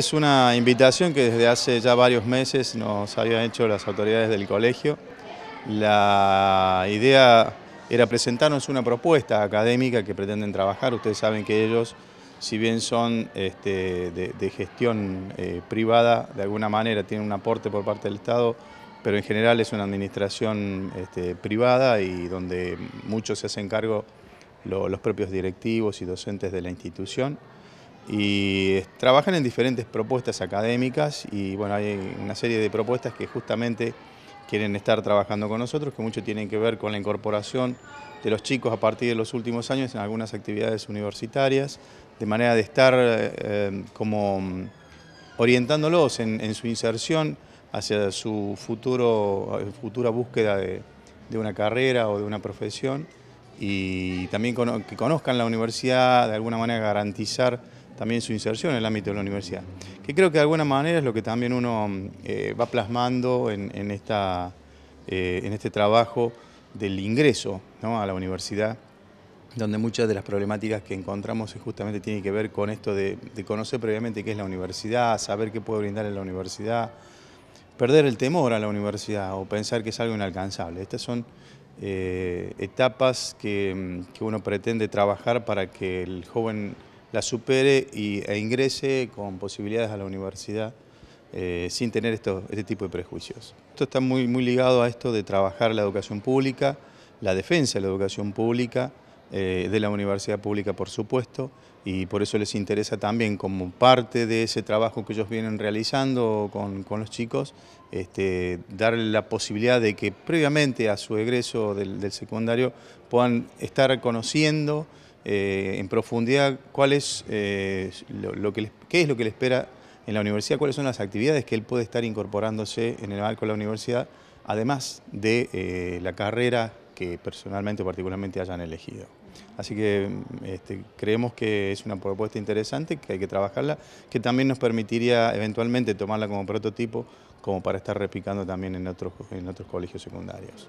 Es una invitación que desde hace ya varios meses nos habían hecho las autoridades del colegio. La idea era presentarnos una propuesta académica que pretenden trabajar. Ustedes saben que ellos, si bien son este, de, gestión eh, privada, de alguna manera tienen un aporte por parte del Estado, pero en general es una administración este, privada y donde muchos se hacen cargo los propios directivos y docentes de la institución y trabajan en diferentes propuestas académicas y bueno, hay una serie de propuestas que justamente quieren estar trabajando con nosotros, que mucho tienen que ver con la incorporación de los chicos a partir de los últimos años en algunas actividades universitarias, de manera de estar eh, como orientándolos en, su inserción hacia su futuro, futura búsqueda de una carrera o de una profesión y también que conozcan la universidad, de alguna manera garantizar también su inserción en el ámbito de la universidad. Que creo que de alguna manera es lo que también uno eh, va plasmando en, esta, eh, en, este trabajo del ingreso a la universidad, donde muchas de las problemáticas que encontramos justamente tienen que ver con esto de, conocer previamente qué es la universidad, saber qué puede brindar en la universidad, perder el temor a la universidad o pensar que es algo inalcanzable. Estas son eh, etapas que uno pretende trabajar para que el joven la supere y, e ingrese con posibilidades a la universidad eh, sin tener este tipo de prejuicios. Esto está muy, muy ligado a esto de trabajar la educación pública, la defensa de la educación pública, eh, de la universidad pública por supuesto, y por eso les interesa también como parte de ese trabajo que ellos vienen realizando con, los chicos, este, darle la posibilidad de que previamente a su egreso del secundario puedan estar conociendo eh, en profundidad cuál eh, lo, que qué es lo que le espera en la universidad, cuáles son las actividades que él puede estar incorporándose en el marco de la universidad, además de eh, la carrera que personalmente o particularmente hayan elegido. Así que este, creemos que es una propuesta interesante, que hay que trabajarla, que también nos permitiría eventualmente tomarla como prototipo, como para estar replicando también en otros, en otros colegios secundarios.